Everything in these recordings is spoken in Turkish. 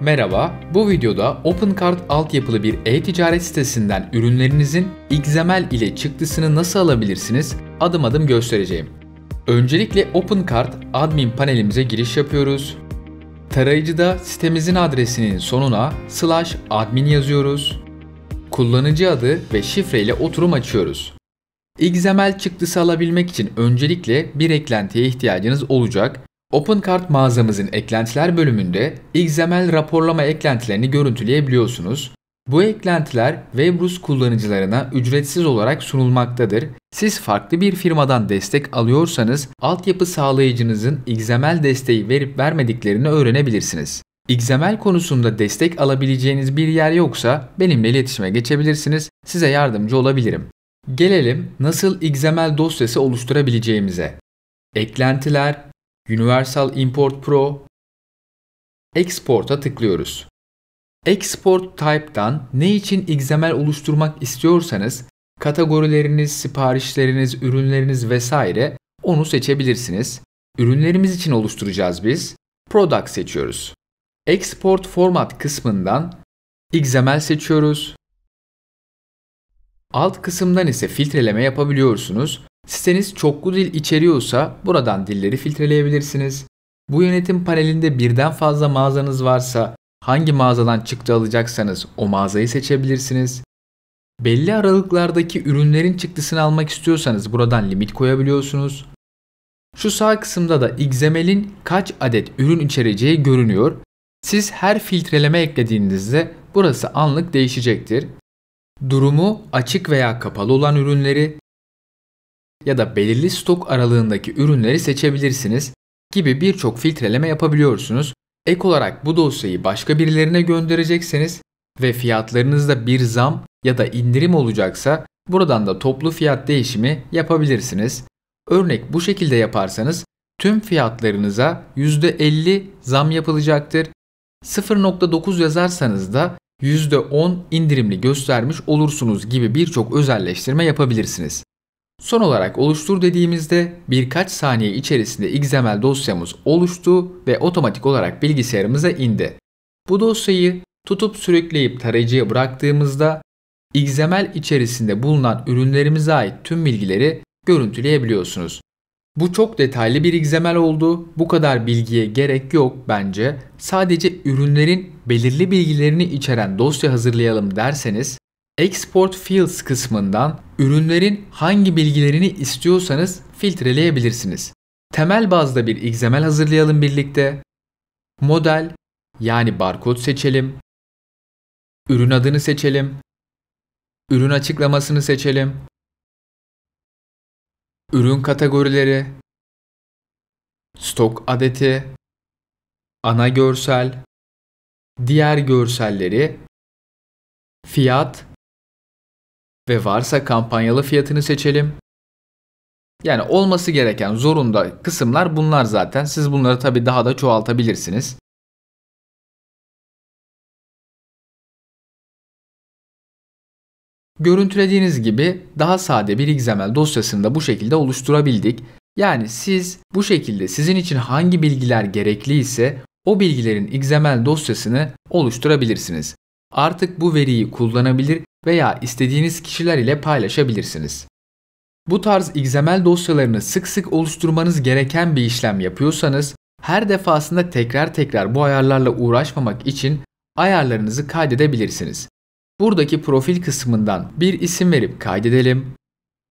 Merhaba, bu videoda OpenCart altyapılı bir e-ticaret sitesinden ürünlerinizin XML ile çıktısını nasıl alabilirsiniz adım adım göstereceğim. Öncelikle OpenCart admin panelimize giriş yapıyoruz. Tarayıcıda sitemizin adresinin sonuna slash admin yazıyoruz. Kullanıcı adı ve şifre ile oturum açıyoruz. XML çıktısı alabilmek için öncelikle bir eklentiye ihtiyacınız olacak OpenCart mağazamızın eklentiler bölümünde XML raporlama eklentilerini görüntüleyebiliyorsunuz. Bu eklentiler Webrus kullanıcılarına ücretsiz olarak sunulmaktadır. Siz farklı bir firmadan destek alıyorsanız altyapı sağlayıcınızın XML desteği verip vermediklerini öğrenebilirsiniz. XML konusunda destek alabileceğiniz bir yer yoksa benimle iletişime geçebilirsiniz. Size yardımcı olabilirim. Gelelim nasıl XML dosyası oluşturabileceğimize. Eklentiler, Universal Import Pro Export'a tıklıyoruz. Export Type'dan ne için XML oluşturmak istiyorsanız kategorileriniz, siparişleriniz, ürünleriniz vesaire onu seçebilirsiniz. Ürünlerimiz için oluşturacağız biz. Product seçiyoruz. Export Format kısmından XML seçiyoruz. Alt kısımdan ise filtreleme yapabiliyorsunuz. Siteniz çoklu dil içeriyorsa buradan dilleri filtreleyebilirsiniz. Bu yönetim panelinde birden fazla mağazanız varsa hangi mağazadan çıktı alacaksanız o mağazayı seçebilirsiniz. Belli aralıklardaki ürünlerin çıktısını almak istiyorsanız buradan limit koyabiliyorsunuz. Şu sağ kısımda da XML'in kaç adet ürün içereceği görünüyor. Siz her filtreleme eklediğinizde burası anlık değişecektir. Durumu açık veya kapalı olan ürünleri, ya da belirli stok aralığındaki ürünleri seçebilirsiniz gibi birçok filtreleme yapabiliyorsunuz. Ek olarak bu dosyayı başka birilerine gönderecekseniz ve fiyatlarınızda bir zam ya da indirim olacaksa buradan da toplu fiyat değişimi yapabilirsiniz. Örnek bu şekilde yaparsanız tüm fiyatlarınıza %50 zam yapılacaktır. 0.9 yazarsanız da %10 indirimli göstermiş olursunuz gibi birçok özelleştirme yapabilirsiniz. Son olarak oluştur dediğimizde birkaç saniye içerisinde XML dosyamız oluştu ve otomatik olarak bilgisayarımıza indi. Bu dosyayı tutup sürükleyip tarayıcıya bıraktığımızda XML içerisinde bulunan ürünlerimize ait tüm bilgileri görüntüleyebiliyorsunuz. Bu çok detaylı bir XML oldu. Bu kadar bilgiye gerek yok bence. Sadece ürünlerin belirli bilgilerini içeren dosya hazırlayalım derseniz Export Fields kısmından ürünlerin hangi bilgilerini istiyorsanız filtreleyebilirsiniz. Temel bazda bir XML hazırlayalım birlikte. Model yani barkod seçelim. Ürün adını seçelim. Ürün açıklamasını seçelim. Ürün kategorileri, stok adeti, ana görsel, diğer görselleri, fiyat ve varsa kampanyalı fiyatını seçelim. Yani olması gereken zorunda kısımlar bunlar zaten. Siz bunları tabi daha da çoğaltabilirsiniz. Görüntülediğiniz gibi daha sade bir XML dosyasını da bu şekilde oluşturabildik. Yani siz bu şekilde sizin için hangi bilgiler gerekli ise o bilgilerin XML dosyasını oluşturabilirsiniz artık bu veriyi kullanabilir veya istediğiniz kişiler ile paylaşabilirsiniz. Bu tarz XML dosyalarını sık sık oluşturmanız gereken bir işlem yapıyorsanız, her defasında tekrar tekrar bu ayarlarla uğraşmamak için ayarlarınızı kaydedebilirsiniz. Buradaki profil kısmından bir isim verip kaydedelim.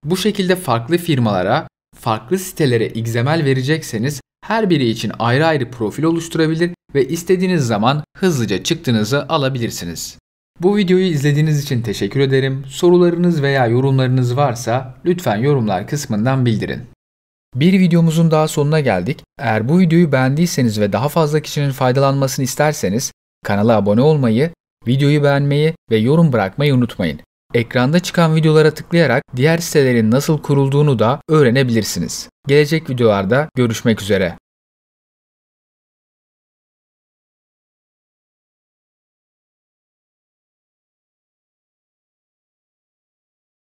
Bu şekilde farklı firmalara, farklı sitelere XML verecekseniz her biri için ayrı ayrı profil oluşturabilir ve istediğiniz zaman hızlıca çıktınızı alabilirsiniz. Bu videoyu izlediğiniz için teşekkür ederim. Sorularınız veya yorumlarınız varsa lütfen yorumlar kısmından bildirin. Bir videomuzun daha sonuna geldik. Eğer bu videoyu beğendiyseniz ve daha fazla kişinin faydalanmasını isterseniz kanala abone olmayı, videoyu beğenmeyi ve yorum bırakmayı unutmayın. Ekranda çıkan videolara tıklayarak diğer sitelerin nasıl kurulduğunu da öğrenebilirsiniz. Gelecek videolarda görüşmek üzere.